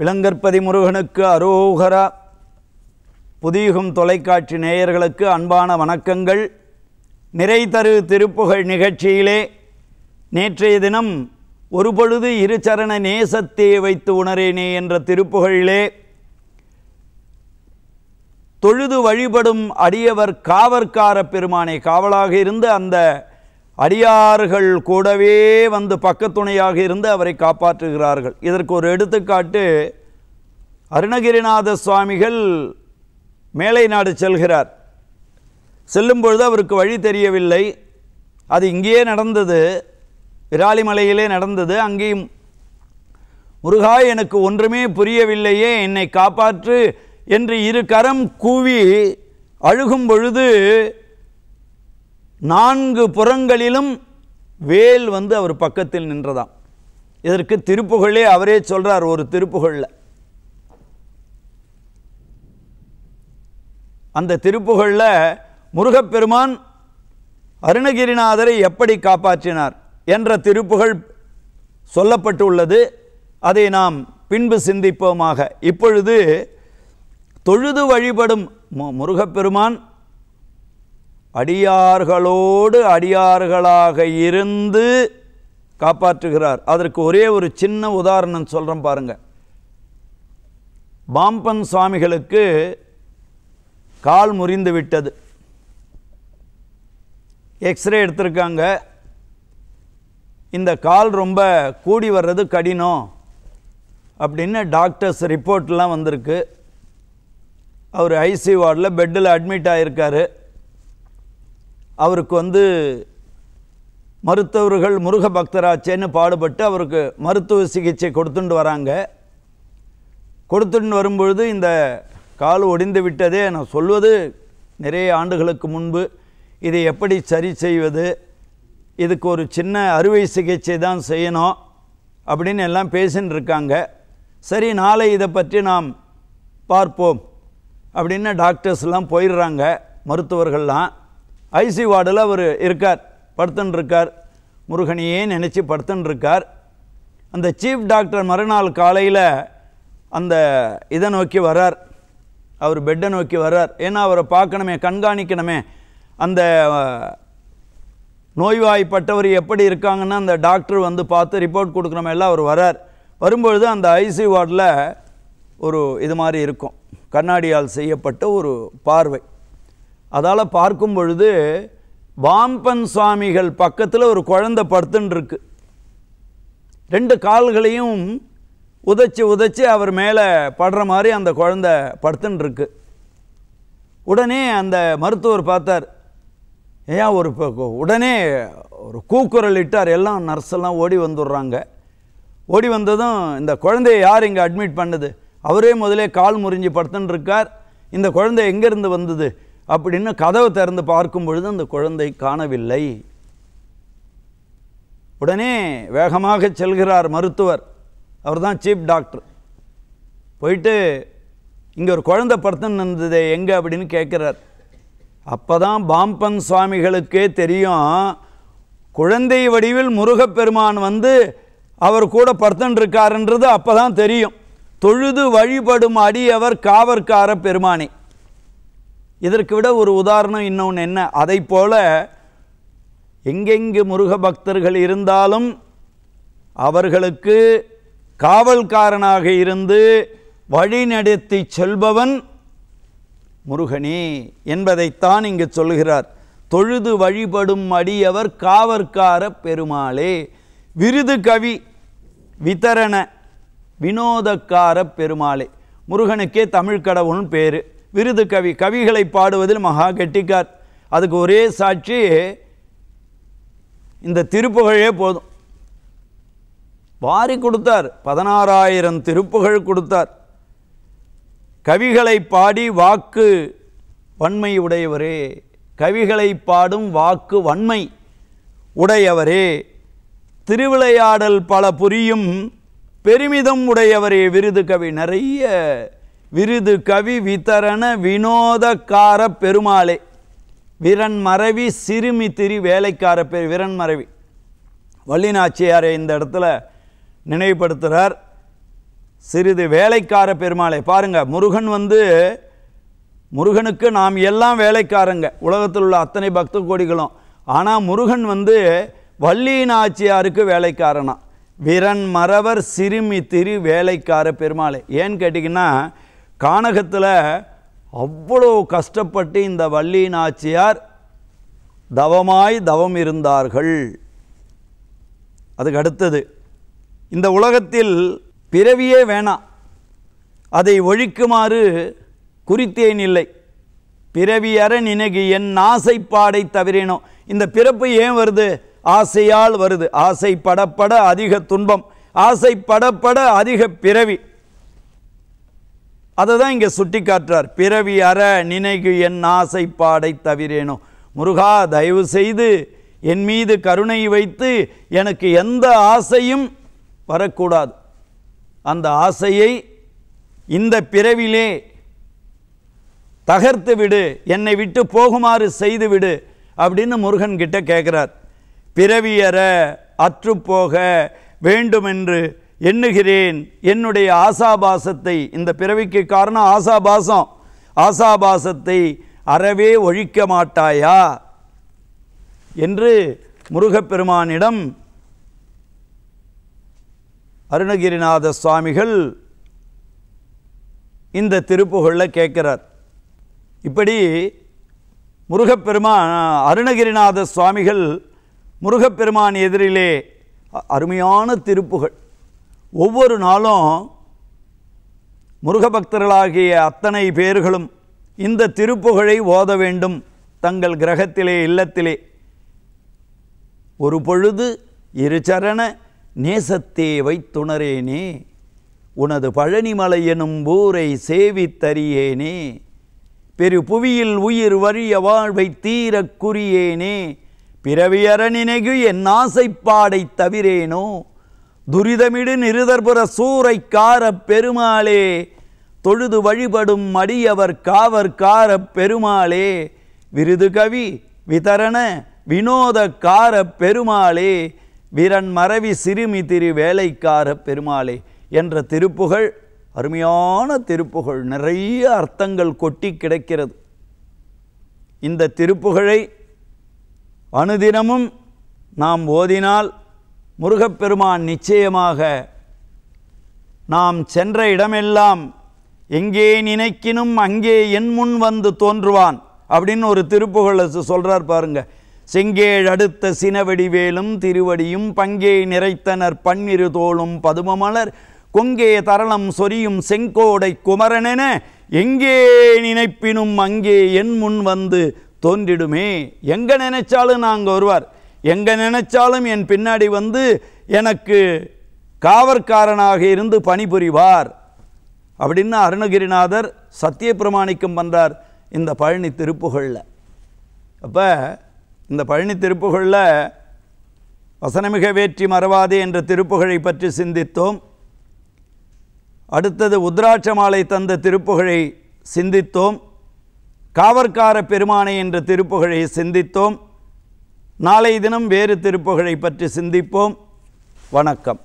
விலங்கற்பதி முருகனுக்கு அரோகர புதியுகும் தொலைக்காட்சி நேயர்களுக்கு அன்பான வணக்கங்கள் நிறை தரு திருப்புகழ் நிகழ்ச்சியிலே நேற்றைய தினம் ஒரு பொழுது இருச்சரண நேசத்தே வைத்து உணரேனே என்ற திருப்புகழிலே தொழுது வழிபடும் அடியவர் காவற்கார பெருமானை காவலாக இருந்து அந்த அடியார்கள் கூடவே வந்து பக்கத்துணையாக இருந்து அவரை காப்பாற்றுகிறார்கள் இதற்கு ஒரு எடுத்துக்காட்டு அருணகிரிநாத சுவாமிகள் மேலை நாடு செல்கிறார் செல்லும் பொழுது அவருக்கு வழி தெரியவில்லை அது இங்கேயே நடந்தது விராலிமலையிலே நடந்தது அங்கேயும் முருகா எனக்கு ஒன்றுமே புரியவில்லையே என்னை காப்பாற்று என்று இரு கரம் கூவி அழுகும் பொழுது நான்கு புறங்களிலும் வேல் வந்து அவர் பக்கத்தில் நின்றதாம் இதற்கு திருப்புகழே அவரே சொல்கிறார் ஒரு திருப்புகழில் அந்த திருப்புகழில் முருகப்பெருமான் அருணகிரிநாதரை எப்படி காப்பாற்றினார் என்ற திருப்புகழ் சொல்லப்பட்டு உள்ளது அதை நாம் பின்பு சிந்திப்போமாக இப்பொழுது தொழுது வழிபடும் முருகப்பெருமான் அடியார்களோடு அடியார்களாக இருந்து காப்பாற்றுகிறார் அதற்கு ஒரே ஒரு சின்ன உதாரணம் சொல்கிறேன் பாருங்கள் பாம்பன் சுவாமிகளுக்கு கால் முறிந்து விட்டது எக்ஸ்ரே எடுத்திருக்காங்க இந்த கால் ரொம்ப கூடி வர்றது கடினம் அப்படின்னு டாக்டர்ஸ் ரிப்போர்ட்லாம் வந்திருக்கு அவர் ஐசி வார்டில் பெட்டில் அட்மிட் ஆகியிருக்காரு அவருக்கு வந்து மருத்துவர்கள் முருக பக்தராச்சேன்னு பாடுபட்டு அவருக்கு மருத்துவ சிகிச்சை கொடுத்துட்டு வராங்க கொடுத்துட்டு வரும்பொழுது இந்த கால் ஒடிந்து விட்டதே நான் சொல்வது நிறைய ஆண்டுகளுக்கு முன்பு இதை எப்படி சரி செய்வது இதுக்கு ஒரு சின்ன அறுவை சிகிச்சை தான் செய்யணும் அப்படின்னு எல்லாம் பேசின்னு இருக்காங்க சரி நாளை இதை பற்றி நாம் பார்ப்போம் அப்படின்னு டாக்டர்ஸ்லாம் போயிடுறாங்க மருத்துவர்கள்லாம் ஐசி வார்டில் அவர் இருக்கார் படுத்துன்ட்ருக்கார் முருகனையே நினச்சி படுத்துன்ட்ருக்கார் அந்த சீஃப் டாக்டர் மறுநாள் காலையில் அந்த இதை நோக்கி வரார் அவர் பெட்டை நோக்கி வர்றார் ஏன்னா அவரை பார்க்கணுமே கண்காணிக்கணுமே அந்த நோய்வாய்ப்பட்டவர் எப்படி இருக்காங்கன்னு அந்த டாக்டர் வந்து பார்த்து ரிப்போர்ட் கொடுக்குறோமே எல்லாம் அவர் வரார் வரும்பொழுது அந்த ஐசி வார்டில் ஒரு இது மாதிரி இருக்கும் கண்ணாடியால் செய்யப்பட்ட ஒரு பார்வை அதால் பார்க்கும் பொழுது வாம்பன் சுவாமிகள் பக்கத்தில் ஒரு குழந்தை படுத்துன்னு ரெண்டு கால்களையும் உதைச்சி உதைச்சி அவர் மேலே படுற மாதிரி அந்த குழந்தை படுத்துன்னு இருக்கு உடனே அந்த மருத்துவர் பார்த்தார் ஏன் ஒரு உடனே ஒரு கூக்குரல் இட்டார் எல்லாம் நர்ஸெல்லாம் ஓடி வந்துடுறாங்க ஓடி வந்ததும் இந்த குழந்தைய யார் இங்கே அட்மிட் பண்ணுது அவரே முதலே கால் முறிஞ்சு படுத்துன்னு இருக்கார் இந்த குழந்தை எங்கேருந்து வந்தது அப்படின்னு கதவை திறந்து பார்க்கும் பொழுது அந்த குழந்தை காணவில்லை உடனே வேகமாக செல்கிறார் மருத்துவர் அவர் தான் சீஃப் டாக்டர் போயிட்டு இங்கே ஒரு குழந்தை படுத்துன்னு இருந்தது எங்கே அப்படின்னு கேட்குறார் அப்போ தான் பாம்பன் சுவாமிகளுக்கே தெரியும் குழந்தை வடிவில் முருகப்பெருமான் வந்து அவர் கூட இருக்காருன்றது அப்போ தான் தெரியும் தொழுது வழிபடும் அடியவர் காவற்கார பெருமானே இதற்கு விட ஒரு உதாரணம் இன்னொன்று என்ன அதை போல எங்கெங்கு முருக பக்தர்கள் இருந்தாலும் அவர்களுக்கு காவல்காரனாக இருந்து வழிநடத்தி செல்பவன் முருகனே என்பதைத்தான் இங்கு சொல்கிறார் தொழுது வழிபடும் அடியவர் காவற்கார பெருமாளே விருது கவி விதரண வினோதக்கார பெருமாளே முருகனுக்கே தமிழ் கடவுள்னு பேர் விருது கவி கவிகளை பாடுவதில் மகா கெட்டிக்கார் அதுக்கு ஒரே சாட்சி இந்த திருப்புகழே போதும் வாரி கொடுத்தார் பதினாறாயிரம் திருப்புகழ் கொடுத்தார் கவிகளை பாடி வாக்கு வன்மை உடையவரே கவிகளை பாடும் வாக்கு வன்மை உடையவரே திருவிளையாடல் பல புரியும் பெருமிதம் உடையவரே விருது கவி நிறைய விருது கவி வித்தரண வினோதக்கார பெருமாளே விரண் மறவி சிறுமி திரி வேலைக்கார பெரு விரன் மறவி வள்ளினாச்சியாரை இந்த இடத்துல நினைவுபடுத்துகிறார் சிறிது வேலைக்கார பெருமாளை பாருங்கள் முருகன் வந்து முருகனுக்கு நாம் எல்லாம் வேலைக்காரங்க உலகத்தில் உள்ள அத்தனை பக்த கோடிகளும் ஆனால் முருகன் வந்து வள்ளியினாச்சியாருக்கு வேலைக்காரனா விரண் மறவர் சிறுமி திரு வேலைக்கார பெருமாளை ஏன்னு கேட்டிங்கன்னா கானகத்தில் அவ்வளோ கஷ்டப்பட்டு இந்த வள்ளி நாச்சியார் தவமாய் தவம் இருந்தார்கள் அதுக்கு அடுத்தது இந்த உலகத்தில் பிறவியே வேணாம் அதை ஒழிக்குமாறு குறித்தேன் இல்லை பிறவியற நினைகி என் ஆசைப்பாடை தவிரினோம் இந்த பிறப்பு ஏன் வருது ஆசையால் வருது ஆசை படப்பட அதிக துன்பம் ஆசை படப்பட அதிக பிறவி அதை தான் இங்கே சுட்டி காட்டுறார் பிறவி அற நினைக்கு என் ஆசை பாடை தவிரேனோ முருகா தயவு செய்து என் மீது கருணை வைத்து எனக்கு எந்த ஆசையும் வரக்கூடாது அந்த ஆசையை இந்த பிறவிலே தகர்த்து விடு என்னை விட்டு போகுமாறு செய்து விடு அப்படின்னு முருகன் கிட்ட கேட்குறார் பிறவியற அற்றுப்போக வேண்டுமென்று எண்ணுகிறேன் என்னுடைய ஆசாபாசத்தை இந்த பிறவிக்கு காரணம் ஆசாபாசம் ஆசாபாசத்தை அறவே ஒழிக்க மாட்டாயா என்று முருகப்பெருமானிடம் அருணகிரிநாத சுவாமிகள் இந்த திருப்புகளில் கேட்கிறார் இப்படி முருகப்பெருமான் அருணகிரிநாத சுவாமிகள் முருகப்பெருமான் எதிரிலே அருமையான திருப்புகள் ஒவ்வொரு நாளும் முருகபக்தர்களாகிய அத்தனை பேர்களும் இந்த திருப்புகழை ஓத வேண்டும் தங்கள் கிரகத்திலே இல்லத்திலே ஒரு பொழுது இருச்சரண நேசத்தே வைத்துணரேனே உனது பழனிமலை எனும் ஊரை சேவித்தறியேனே பெரு புவியில் உயிர் வழிய வாழ்வை தீரக் குறியேனே பிறவியரணினெகு என் ஆசைப்பாடை தவிரேனோ துரிதமிடு நிருதர்புர சூறைக்கார பெருமாளே தொழுது வழிபடும் மடியவர் காவற்கார பெருமாளே விருது கவி விதரண வினோதக்கார பெருமாளே வீரன் மறவி சிறுமி திரு வேலைக்கார பெருமாளே என்ற திருப்புகழ் அருமையான திருப்புகழ் நிறைய அர்த்தங்கள் கொட்டி கிடக்கிறது இந்த திருப்புகழை அனுதினமும் நாம் ஓதினால் முருகப்பெருமான் நிச்சயமாக நாம் சென்ற இடமெல்லாம் எங்கே நினைக்கினும் அங்கே என் முன் வந்து தோன்றுவான் அப்படின்னு ஒரு திருப்புகழ சொல்கிறார் பாருங்க செங்கேழ் அடுத்த சினவடிவேலும் திருவடியும் பங்கே நிறைத்தனர் பன்னிரு தோளும் பதுமமலர் கொங்கே தரளம் சொரியும் செங்கோடை குமரனென எங்கே நினைப்பினும் அங்கே என் முன் வந்து தோன்றிடுமே எங்கே நினைச்சாலும் நாங்கள் வருவார் எங்கே நினைச்சாலும் என் பின்னாடி வந்து எனக்கு காவற்காரனாக இருந்து பணிபுரிவார் அப்படின்னு அருணகிரிநாதர் சத்திய பிரமாணிக்கம் பண்ணுறார் இந்த பழனி திருப்புகளில் அப்போ இந்த பழனி திருப்புகளில் வசனமிக வேற்றி மறவாதே என்ற திருப்புகழை பற்றி சிந்தித்தோம் அடுத்தது உத்ராட்ச மாலை தந்த திருப்புகழை சிந்தித்தோம் காவற்கார பெருமானை என்ற திருப்புகழை சிந்தித்தோம் நாளை தினம் வேறு திருப்புகழை பற்றி சிந்திப்போம் வணக்கம்